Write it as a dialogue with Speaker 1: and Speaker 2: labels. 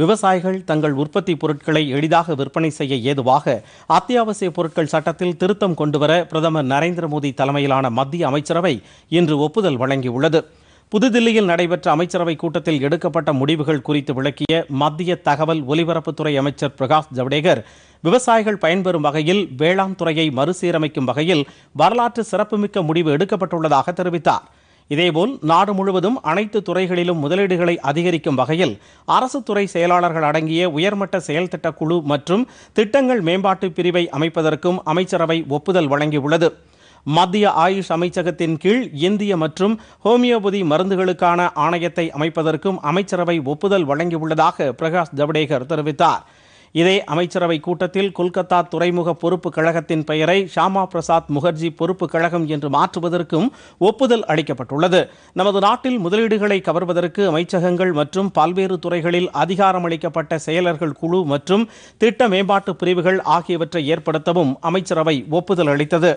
Speaker 1: விவசாயிகள் தங்கள் உற்பத்தி பொருட்களை எளிதாக விற்பனை செய்ய ஏதுவாக அத்தியாவசிய பொருட்கள் சட்டத்தில் திருத்தம் கொண்டுவர பிரதமர் நரேந்திர மோடி தலைமையிலான மத்திய அமைச்சரவை இன்று ஒப்புதல் வழங்கியுள்ளது புதுதில்லியில் நடைபெற்ற அமைச்சரவை கூட்டத்தில் எடுக்கப்பட்ட முடிவுகள் குறித்து விளக்கிய மத்திய தகவல் ஒலிபரப்புத்துறை அமைச்சர் பிரகாஷ் ஜவடேகர் விவசாயிகள் பயன்பெறும் வகையில் வேளாண் துறையை மறுசீரமைக்கும் வகையில் வரலாற்று சிறப்புமிக்க முடிவு எடுக்கப்பட்டுள்ளதாக தெரிவித்தார் இதேபோல் நாடு முழுவதும் அனைத்து துறைகளிலும் முதலீடுகளை அதிகரிக்கும் வகையில் அரசு துறை செயலாளர்கள் அடங்கிய உயர்மட்ட செயல் குழு மற்றும் திட்டங்கள் மேம்பாட்டு பிரிவை அமைப்பதற்கும் அமைச்சரவை ஒப்புதல் வழங்கியுள்ளது மத்திய ஆயுஷ் அமைச்சகத்தின் கீழ் இந்திய மற்றும் ஹோமியோபதி மருந்துகளுக்கான ஆணையத்தை அமைப்பதற்கும் அமைச்சரவை ஒப்புதல் வழங்கியுள்ளதாக பிரகாஷ் ஜவடேகர் தெரிவித்தார் இதே அமைச்சரவை கூட்டத்தில் கொல்கத்தா துறைமுக பொறுப்பு கழகத்தின் பெயரை ஷாமா பிரசாத் முகர்ஜி பொறுப்பு கழகம் என்று மாற்றுவதற்கும் ஒப்புதல் அளிக்கப்பட்டுள்ளது நமது நாட்டில் முதலீடுகளை கவர்வதற்கு அமைச்சகங்கள் மற்றும் பல்வேறு துறைகளில் அதிகாரமளிக்கப்பட்ட செயலர்கள் குழு மற்றும் திட்ட மேம்பாட்டு பிரிவுகள் ஆகியவற்றை ஏற்படுத்தவும் அமைச்சரவை ஒப்புதல் அளித்தது